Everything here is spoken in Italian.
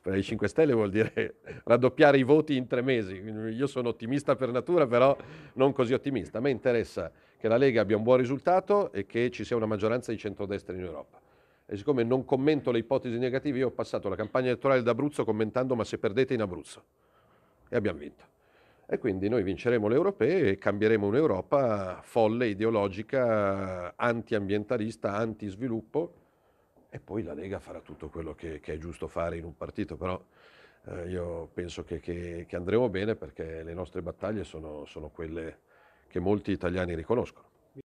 per i 5 Stelle vuol dire raddoppiare i voti in tre mesi. Io sono ottimista per natura, però non così ottimista. A me interessa che la Lega abbia un buon risultato e che ci sia una maggioranza di centrodestra in Europa. E siccome non commento le ipotesi negative, io ho passato la campagna elettorale d'Abruzzo commentando ma se perdete in Abruzzo. E abbiamo vinto. E quindi noi vinceremo le europee e cambieremo un'Europa folle, ideologica, antiambientalista, antisviluppo e poi la Lega farà tutto quello che, che è giusto fare in un partito, però eh, io penso che, che, che, andremo bene perché le nostre battaglie sono, sono quelle che molti italiani riconoscono.